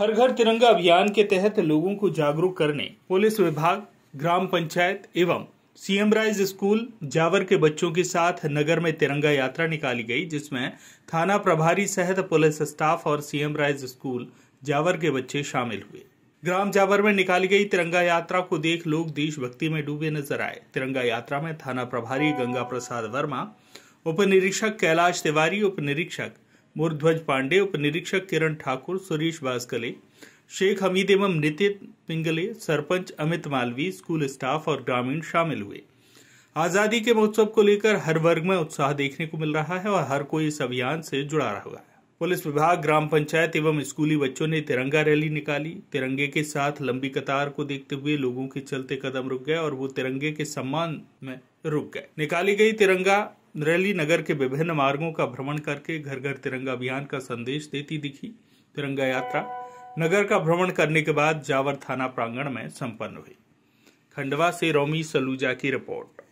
हर घर तिरंगा अभियान के तहत लोगों को जागरूक करने पुलिस विभाग ग्राम पंचायत एवं सीएम राइज स्कूल जावर के बच्चों के साथ नगर में तिरंगा यात्रा निकाली गई जिसमें थाना प्रभारी सहित पुलिस स्टाफ और सीएम राइज स्कूल जावर के बच्चे शामिल हुए ग्राम जावर में निकाली गई तिरंगा यात्रा को देख लोग देशभक्ति में डूबे नजर आए तिरंगा यात्रा में थाना प्रभारी गंगा प्रसाद वर्मा उप निरीक्षक कैलाश तिवारी उप निरीक्षक मुरध्वज पांडे उप निरीक्षक किरण ठाकुर सुरेश बासकले शेख हमीद एवं नितिन पिंगले सरपंच अमित मालवी स्कूल स्टाफ और ग्रामीण शामिल हुए आज़ादी के महोत्सव को लेकर हर वर्ग में उत्साह देखने को मिल रहा है और हर कोई इस अभियान से जुड़ा रहा है पुलिस विभाग ग्राम पंचायत एवं स्कूली बच्चों ने तिरंगा रैली निकाली तिरंगे के साथ लंबी कतार को देखते हुए लोगों के चलते कदम रुक गए और वो तिरंगे के सम्मान में रुक गए निकाली गई तिरंगा रैली नगर के विभिन्न मार्गों का भ्रमण करके घर घर तिरंगा अभियान का संदेश देती दिखी तिरंगा यात्रा नगर का भ्रमण करने के बाद जावर थाना प्रांगण में संपन्न हुई खंडवा से रोमी सलूजा की रिपोर्ट